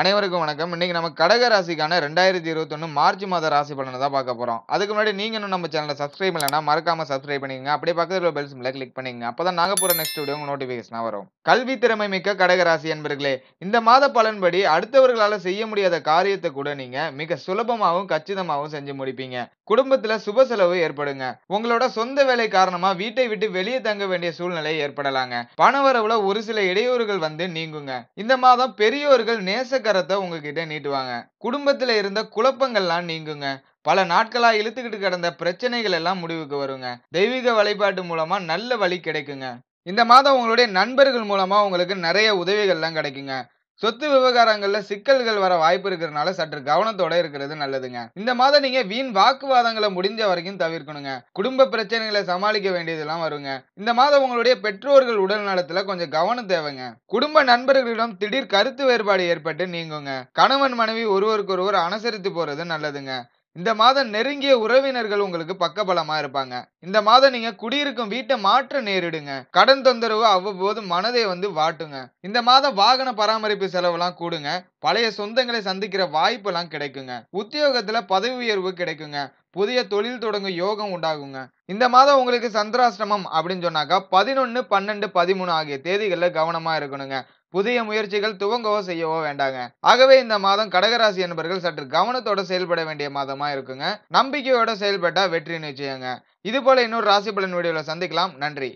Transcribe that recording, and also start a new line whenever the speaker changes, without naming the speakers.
அனைவருக்கும் வணக்கம் இன்னைக்கு நம்ம கடக ராசிக்கான ரெண்டாயிரத்தி இருபத்தொன்னு மார்ச் மாத ராசி பலனை தான் பார்க்க போகிறோம் அதுக்கு முன்னாடி நீங்கள் இன்னும் நம்ம சேனலை சப்ஸ்கிரைப் பண்ணலாம் மறக்காம சப்ஸ்கிரைப் பண்ணிங்க அப்படியே பக்கத்தில் பெல்ஸ் பெல் கிளிக் பண்ணிங்க அப்போ தான் நாங்கள் நெக்ஸ்ட் வீடியோ நோட்டிஃபிகேஷனாக வரும் கல்வி திறமை மிக்க கடக ராசி என்பர்களே இந்த மாத பலன்படி அடுத்தவர்களால் செய்ய முடியாத காரியத்தை கூட நீங்கள் மிக சுலபமாகவும் கச்சிதமாகவும் செஞ்சு முடிப்பீங்க குடும்பத்தில் சுப செலவு ஏற்படுங்க உங்களோட சொந்த வேலை காரணமாக வீட்டை விட்டு வெளியே தங்க வேண்டிய சூழ்நிலை ஏற்படலாங்க வரவுல ஒரு சில இடையூறுகள் வந்து நீங்குங்க இந்த மாதம் பெரியோர்கள் நேச கரத்தை உங்ககிட்ட நீட்டுவாங்க குடும்பத்துல இருந்த குழப்பங்கள்லாம் நீங்குங்க பல நாட்களா இழுத்துக்கிட்டு கிடந்த பிரச்சனைகள் எல்லாம் முடிவுக்கு வருங்க தெய்வீக வழிபாட்டு மூலமா நல்ல வழி கிடைக்குங்க இந்த மாதம் உங்களுடைய நண்பர்கள் மூலமா உங்களுக்கு நிறைய உதவிகள்லாம் கிடைக்குங்க சொத்து விவகாரங்கள்ல சிக்கல்கள் வர வாய்ப்பு இருக்கிறதுனால சற்று கவனத்தோட இருக்கிறது நல்லதுங்க இந்த மாதம் நீங்க வீண் வாக்குவாதங்களை முடிஞ்ச வரைக்கும் தவிர்க்கணுங்க குடும்ப பிரச்சனைகளை சமாளிக்க வேண்டியதெல்லாம் வருங்க இந்த மாதம் உங்களுடைய பெற்றோர்கள் உடல் நலத்துல கொஞ்சம் கவனம் தேவைங்க குடும்ப நண்பர்களிடம் திடீர் கருத்து வேறுபாடு ஏற்பட்டு நீங்குங்க கணவன் மனைவி ஒருவருக்கொருவர் அனுசரித்து போறது நல்லதுங்க இந்த மாதம் நெருங்கிய உறவினர்கள் உங்களுக்கு பக்கபலமா இருப்பாங்க இந்த மாதம் நீங்க குடியிருக்கும் வீட்டை மாற்ற நேரிடுங்க கடன் தொந்தரவு அவ்வப்போது மனதை வந்து வாட்டுங்க இந்த மாதம் வாகன பராமரிப்பு செலவுலாம் கூடுங்க பழைய சொந்தங்களை சந்திக்கிற வாய்ப்பெல்லாம் கிடைக்குங்க உத்தியோகத்துல பதவி உயர்வு கிடைக்குங்க புதிய தொழில் தொடங்கும் யோகம் உண்டாகுங்க இந்த மாதம் உங்களுக்கு சந்திராஷ்டமம் அப்படின்னு சொன்னாக்கா பதினொன்று பன்னெண்டு பதிமூணு ஆகிய தேதிகளில் கவனமாக இருக்கணுங்க புதிய முயற்சிகள் துவங்கவோ செய்யவோ வேண்டாங்க ஆகவே இந்த மாதம் கடகராசி என்பர்கள் சற்று கவனத்தோட செயல்பட வேண்டிய மாதமா இருக்குங்க நம்பிக்கையோட செயல்பட்டா வெற்றி நிச்சயங்க இது போல இன்னொரு ராசி பலன் வீடியோல சந்திக்கலாம் நன்றி